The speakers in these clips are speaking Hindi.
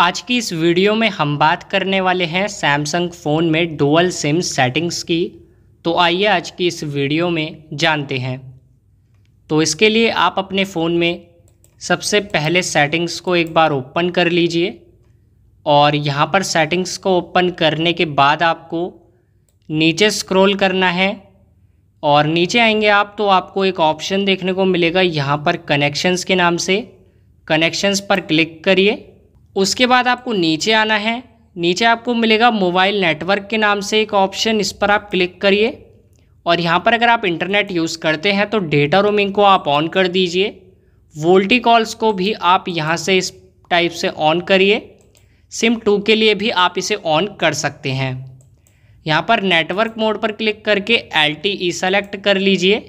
आज की इस वीडियो में हम बात करने वाले हैं सैमसंग फ़ोन में डुअल सिम सेटिंग्स की तो आइए आज की इस वीडियो में जानते हैं तो इसके लिए आप अपने फ़ोन में सबसे पहले सेटिंग्स को एक बार ओपन कर लीजिए और यहाँ पर सेटिंग्स को ओपन करने के बाद आपको नीचे स्क्रॉल करना है और नीचे आएंगे आप तो आपको एक ऑप्शन देखने को मिलेगा यहाँ पर कनेक्शंस के नाम से कनेक्शंस पर क्लिक करिए उसके बाद आपको नीचे आना है नीचे आपको मिलेगा मोबाइल नेटवर्क के नाम से एक ऑप्शन इस पर आप क्लिक करिए और यहाँ पर अगर आप इंटरनेट यूज़ करते हैं तो डेटा रोमिंग को आप ऑन कर दीजिए वोल्टी कॉल्स को भी आप यहाँ से इस टाइप से ऑन करिए सिम टू के लिए भी आप इसे ऑन कर सकते हैं यहाँ पर नेटवर्क मोड पर क्लिक करके एल टी ई सेलेक्ट कर लीजिए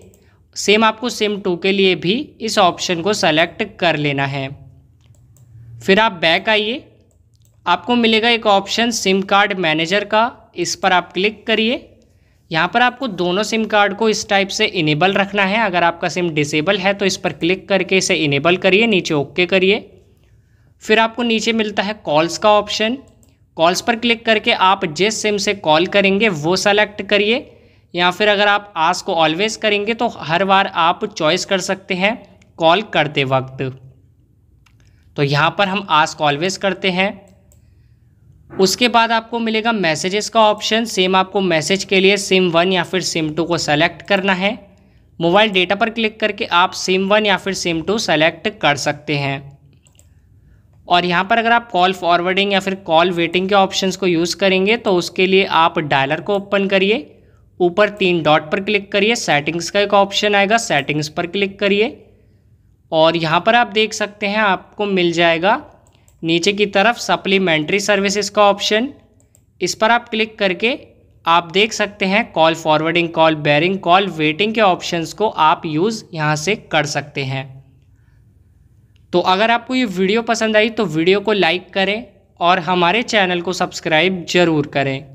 सेम आपको सिम टू के लिए भी इस ऑप्शन को सेलेक्ट कर लेना है फिर आप बैक आइए आपको मिलेगा एक ऑप्शन सिम कार्ड मैनेजर का इस पर आप क्लिक करिए यहाँ पर आपको दोनों सिम कार्ड को इस टाइप से इनेबल रखना है अगर आपका सिम डिसेबल है तो इस पर क्लिक करके इसे इनेबल करिए नीचे ओके करिए फिर आपको नीचे मिलता है कॉल्स का ऑप्शन कॉल्स पर क्लिक करके आप जिस सिम से कॉल करेंगे वो सेलेक्ट करिए या फिर अगर आप आज को ऑलवेज़ करेंगे तो हर बार आप चॉइस कर सकते हैं कॉल करते वक्त तो यहाँ पर हम आस्क ऑलवेज करते हैं उसके बाद आपको मिलेगा मैसेजेस का ऑप्शन सेम आपको मैसेज के लिए सिम वन या फिर सिम टू को सेलेक्ट करना है मोबाइल डेटा पर क्लिक करके आप सिम वन या फिर सिम टू सेलेक्ट कर सकते हैं और यहाँ पर अगर आप कॉल फॉरवर्डिंग या फिर कॉल वेटिंग के ऑप्शंस को यूज़ करेंगे तो उसके लिए आप डायलर को ओपन करिए ऊपर तीन डॉट पर क्लिक करिए सेटिंग्स का एक ऑप्शन आएगा सेटिंग्स पर क्लिक करिए और यहाँ पर आप देख सकते हैं आपको मिल जाएगा नीचे की तरफ सप्लीमेंट्री सर्विसेज का ऑप्शन इस पर आप क्लिक करके आप देख सकते हैं call forwarding call barring call waiting के ऑप्शंस को आप यूज़ यहाँ से कर सकते हैं तो अगर आपको ये वीडियो पसंद आई तो वीडियो को लाइक करें और हमारे चैनल को सब्सक्राइब ज़रूर करें